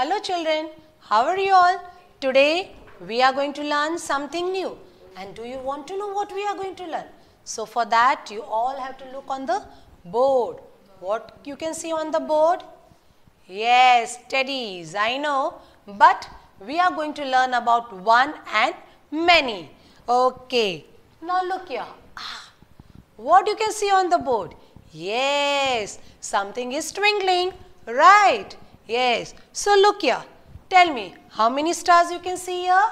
Hello children, how are you all? Today we are going to learn something new and do you want to know what we are going to learn? So for that you all have to look on the board. What you can see on the board? Yes, teddies, I know. But we are going to learn about one and many. Okay, now look here. Ah, what you can see on the board? Yes, something is twinkling, right? Yes. So look here. Tell me, how many stars you can see here?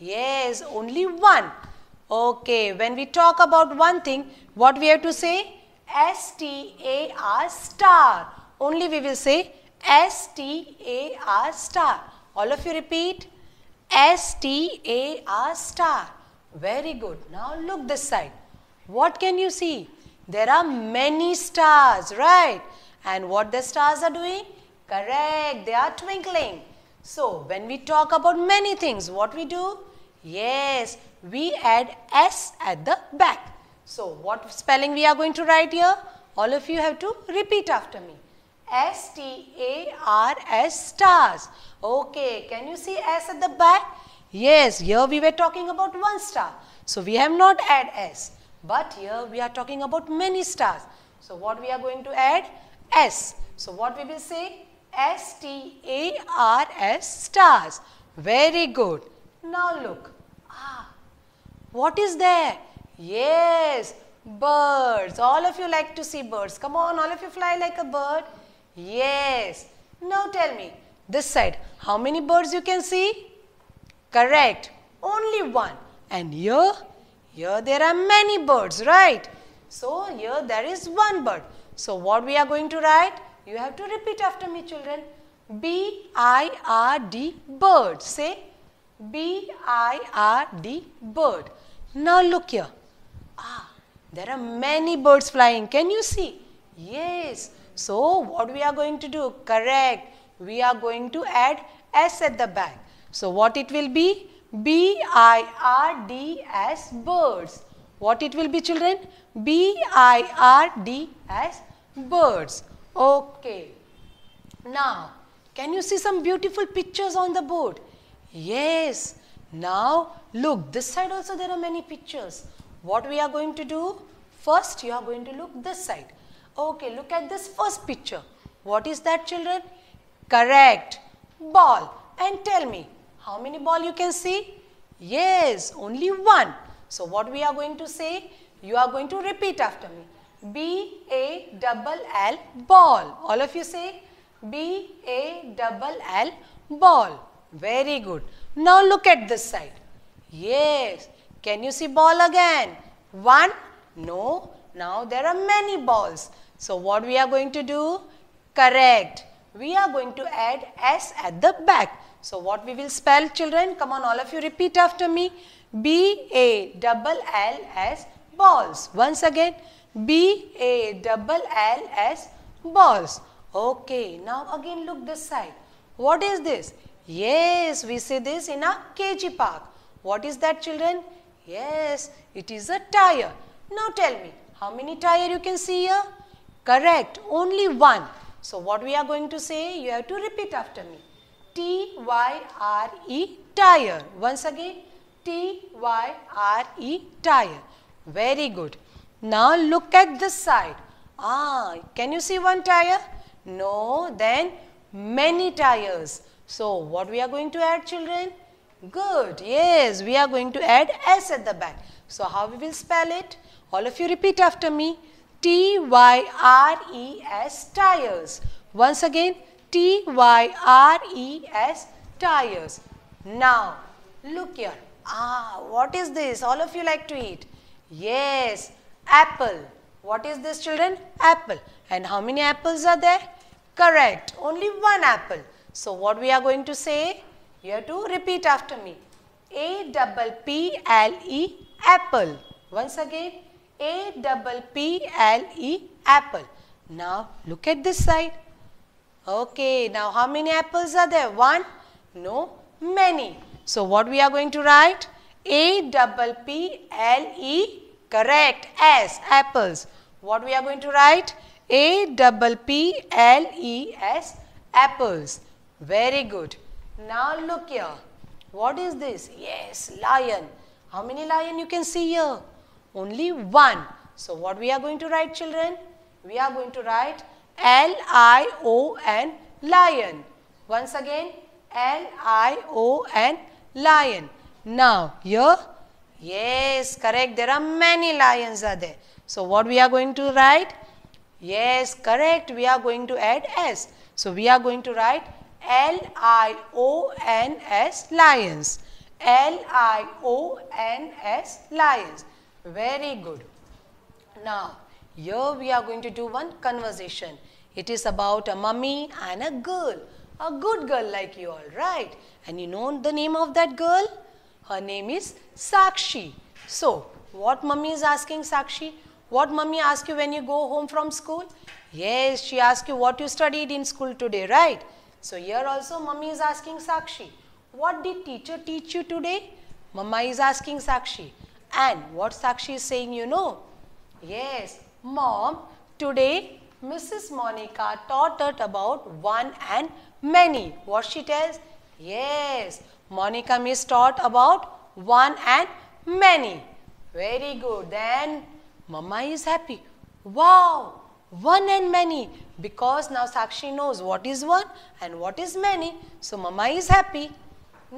Yes, only one. Okay, when we talk about one thing, what we have to say? S-T-A-R star. Only we will say S-T-A-R star. All of you repeat. S-T-A-R star. Very good. Now look this side. What can you see? There are many stars, right? And what the stars are doing? Correct, they are twinkling. So, when we talk about many things, what we do? Yes, we add S at the back. So, what spelling we are going to write here? All of you have to repeat after me. S T A R S stars. Okay, can you see S at the back? Yes, here we were talking about one star. So, we have not add S, but here we are talking about many stars. So, what we are going to add? S. So, what we will say? S T A R S stars. Very good. Now look. Ah, what is there? Yes, birds. All of you like to see birds. Come on, all of you fly like a bird. Yes. Now tell me, this side, how many birds you can see? Correct. Only one. And here? Here there are many birds, right? So, here there is one bird. So, what we are going to write? You have to repeat after me children. B I R D bird. Say B I R D bird. Now look here. Ah, there are many birds flying. Can you see? Yes. So what we are going to do? Correct. We are going to add S at the back. So what it will be? B I R D S birds. What it will be children? B I R D S birds. Okay. Now, can you see some beautiful pictures on the board? Yes. Now, look, this side also there are many pictures. What we are going to do? First, you are going to look this side. Okay, look at this first picture. What is that children? Correct. Ball. And tell me, how many ball you can see? Yes, only one. So, what we are going to say? You are going to repeat after me. B A double L ball. All of you say B A double L ball. Very good. Now look at this side. Yes. Can you see ball again? One? No. Now there are many balls. So what we are going to do? Correct. We are going to add S at the back. So what we will spell children? Come on all of you repeat after me. B A double L S balls. Once again. B A double L S balls. Okay, now again look this side. What is this? Yes, we see this in a KG park. What is that children? Yes, it is a tire. Now tell me, how many tire you can see here? Correct, only one. So what we are going to say, you have to repeat after me. T Y R E tire. Once again, T Y R E tire. Very good. Now look at this side. Ah, can you see one tire? No, then many tires. So what we are going to add children? Good, yes, we are going to add S at the back. So how we will spell it? All of you repeat after me. T Y R E S tires. Once again, T Y R E S tires. Now, look here. Ah, what is this? All of you like to eat. Yes, apple. What is this children? Apple. And how many apples are there? Correct. Only one apple. So, what we are going to say? You have to repeat after me. A double P L E apple. Once again, A double P L E apple. Now, look at this side. Okay, now how many apples are there? One? No, many. So, what we are going to write? A double P L E Correct. S, apples. What we are going to write? A double P L E S, apples. Very good. Now look here. What is this? Yes, lion. How many lion you can see here? Only one. So what we are going to write children? We are going to write L I O N lion. Once again L I O N lion. Now here Yes, correct. There are many lions are there. So, what we are going to write? Yes, correct. We are going to add S. So, we are going to write L I O N S lions. L I O N S lions. Very good. Now, here we are going to do one conversation. It is about a mummy and a girl. A good girl like you all, right? And you know the name of that girl? Her name is Sakshi. So, what mummy is asking Sakshi? What mummy asked you when you go home from school? Yes, she asked you what you studied in school today, right? So, here also mummy is asking Sakshi, what did teacher teach you today? Mama is asking Sakshi. And what Sakshi is saying, you know? Yes, mom, today Mrs. Monica taught us about one and many. What she tells? Yes, Monica Miss taught about one and many. Very good. Then Mama is happy. Wow, one and many. Because now Sakshi knows what is one and what is many. So Mama is happy.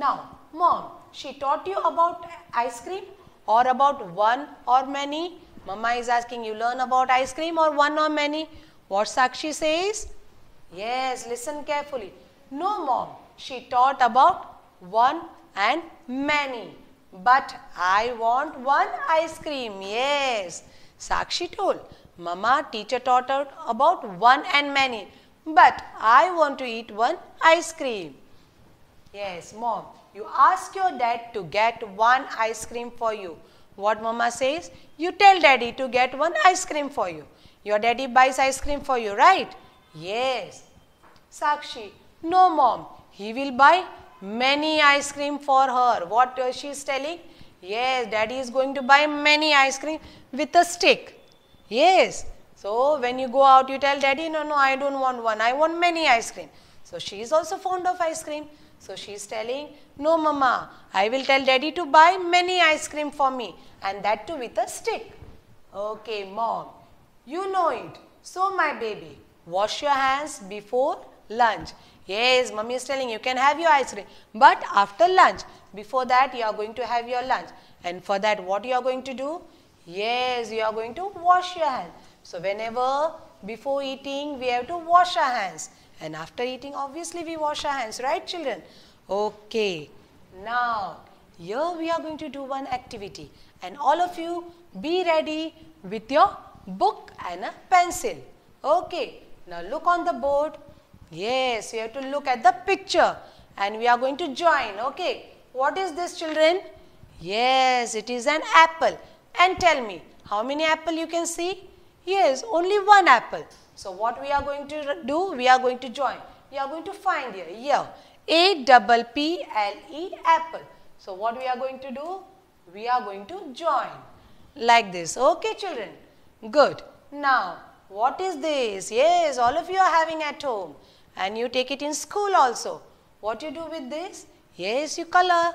Now, Mom, she taught you about ice cream or about one or many. Mama is asking you learn about ice cream or one or many. What Sakshi says? Yes, listen carefully. No, Mom, she taught about one and many. But I want one ice cream. Yes. Sakshi told, Mama teacher taught out about one and many. But I want to eat one ice cream. Yes, mom. You ask your dad to get one ice cream for you. What mama says? You tell daddy to get one ice cream for you. Your daddy buys ice cream for you, right? Yes. Sakshi, no mom, he will buy many ice cream for her. What she is telling? Yes, daddy is going to buy many ice cream with a stick. Yes. So, when you go out, you tell daddy, no, no, I don't want one. I want many ice cream. So, she is also fond of ice cream. So, she is telling, no mama, I will tell daddy to buy many ice cream for me and that too with a stick. Okay, mom, you know it. So, my baby, wash your hands before lunch. Yes, mummy is telling you can have your ice cream, but after lunch. Before that, you are going to have your lunch. And for that, what you are going to do? Yes, you are going to wash your hands. So, whenever before eating, we have to wash our hands. And after eating, obviously, we wash our hands, right children? Okay. Now, here we are going to do one activity. And all of you, be ready with your book and a pencil. Okay. Now, look on the board Yes, we have to look at the picture and we are going to join. Okay, what is this children? Yes, it is an apple. And tell me, how many apple you can see? Yes, only one apple. So, what we are going to do? We are going to join. We are going to find here, here, A double P L E apple. So, what we are going to do? We are going to join like this. Okay, children? Good. Now, what is this? Yes, all of you are having at home and you take it in school also. What you do with this? Yes, you color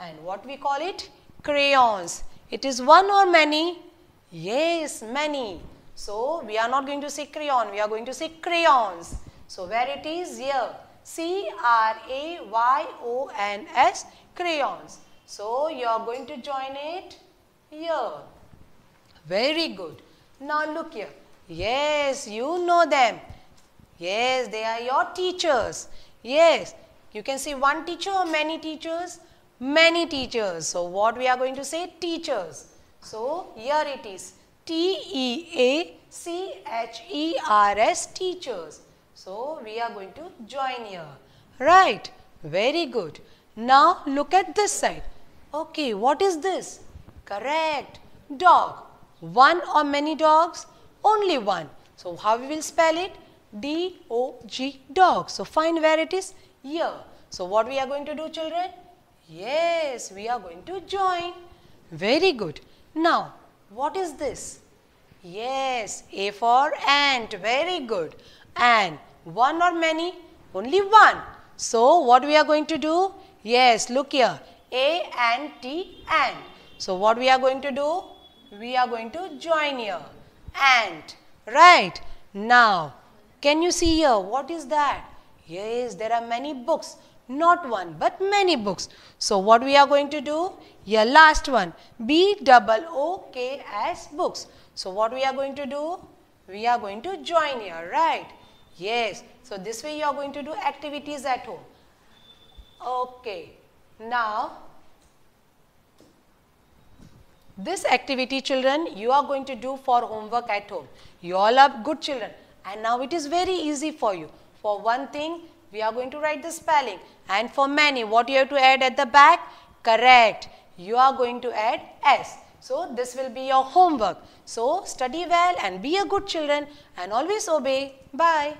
and what we call it? Crayons. It is one or many? Yes, many. So, we are not going to say crayon, we are going to say crayons. So, where it is? Here. C-R-A-Y-O-N-S, crayons. So, you are going to join it here. Very good. Now, look here. Yes, you know them. Yes, they are your teachers. Yes, you can say one teacher or many teachers? Many teachers. So, what we are going to say? Teachers. So, here it is. T-E-A-C-H-E-R-S teachers. So, we are going to join here. Right. Very good. Now, look at this side. Okay, what is this? Correct. Dog. One or many dogs? Only one. So, how we will spell it? D O G dog. So, find where it is here. So, what we are going to do children? Yes, we are going to join. Very good. Now, what is this? Yes, A for ant. Very good. And one or many? Only one. So, what we are going to do? Yes, look here. A and T and. So, what we are going to do? We are going to join here. And. Right. Now, can you see here? What is that? Yes, there are many books. Not one, but many books. So, what we are going to do? Here, last one. B double O K S books. So, what we are going to do? We are going to join here, right? Yes. So, this way you are going to do activities at home. Okay. Now, this activity children you are going to do for homework at home. You all are good children. And now it is very easy for you. For one thing, we are going to write the spelling. And for many, what you have to add at the back? Correct. You are going to add S. So, this will be your homework. So, study well and be a good children and always obey. Bye.